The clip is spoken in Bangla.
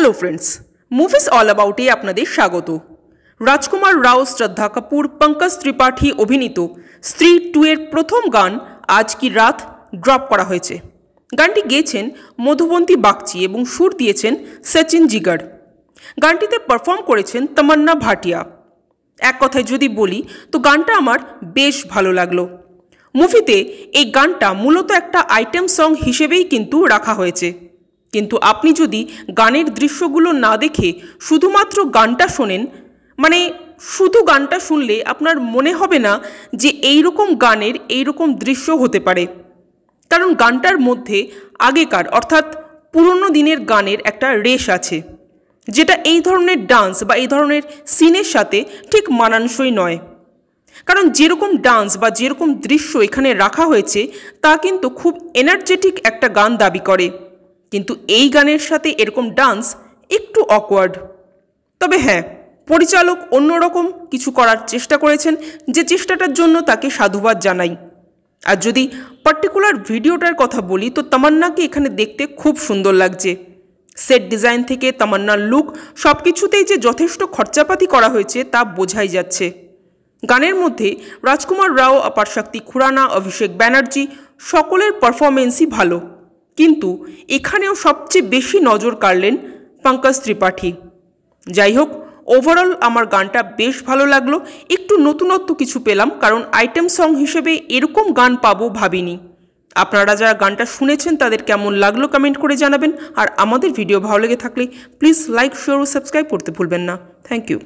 হ্যালো ফ্রেন্ডস মুভিজ অল অ্যাবাউটে আপনাদের স্বাগত রাজকুমার রাও শ্রদ্ধা কাপুর পঙ্কজ ত্রিপাঠী অভিনীত স্ত্রী টু এর প্রথম গান আজ কি রাত ড্রপ করা হয়েছে গানটি গেয়েছেন মধুবন্তী বাগচি এবং সুর দিয়েছেন সচিন জিগার গানটিতে পারফর্ম করেছেন তামান্না ভাটিয়া এক কথায় যদি বলি তো গানটা আমার বেশ ভালো লাগলো মুভিতে এই গানটা মূলত একটা আইটেম সং হিসেবেই কিন্তু রাখা হয়েছে কিন্তু আপনি যদি গানের দৃশ্যগুলো না দেখে শুধুমাত্র গানটা শোনেন মানে শুধু গানটা শুনলে আপনার মনে হবে না যে এই রকম গানের এই রকম দৃশ্য হতে পারে কারণ গানটার মধ্যে আগেকার অর্থাৎ পুরনো দিনের গানের একটা রেশ আছে যেটা এই ধরনের ডান্স বা এই ধরনের সিনের সাথে ঠিক মানানসই নয় কারণ যেরকম ডান্স বা যেরকম দৃশ্য এখানে রাখা হয়েছে তা কিন্তু খুব এনার্জেটিক একটা গান দাবি করে কিন্তু এই গানের সাথে এরকম ডান্স একটু অকওয়ার্ড তবে হ্যাঁ পরিচালক অন্যরকম কিছু করার চেষ্টা করেছেন যে চেষ্টাটার জন্য তাকে সাধুবাদ জানাই আর যদি পার্টিকুলার ভিডিওটার কথা বলি তো তামান্নাকে এখানে দেখতে খুব সুন্দর লাগছে সেট ডিজাইন থেকে তামান্নার লুক সব কিছুতেই যে যথেষ্ট খরচাপাতি করা হয়েছে তা বোঝাই যাচ্ছে গানের মধ্যে রাজকুমার রাও অপারশক্তি খুরানা অভিষেক ব্যানার্জি সকলের পারফরমেন্সই ভালো কিন্তু এখানেও সবচেয়ে বেশি নজর কাড়লেন পঙ্কজ ত্রিপাঠী যাই হোক ওভারঅল আমার গানটা বেশ ভালো লাগলো একটু নতুনত্ব কিছু পেলাম কারণ আইটেম সং হিসেবে এরকম গান পাবো ভাবিনি আপনারা যারা গানটা শুনেছেন তাদের কেমন লাগলো কমেন্ট করে জানাবেন আর আমাদের ভিডিও ভালো লেগে থাকলে প্লিজ লাইক শেয়ার ও সাবস্ক্রাইব করতে ভুলবেন না থ্যাংক ইউ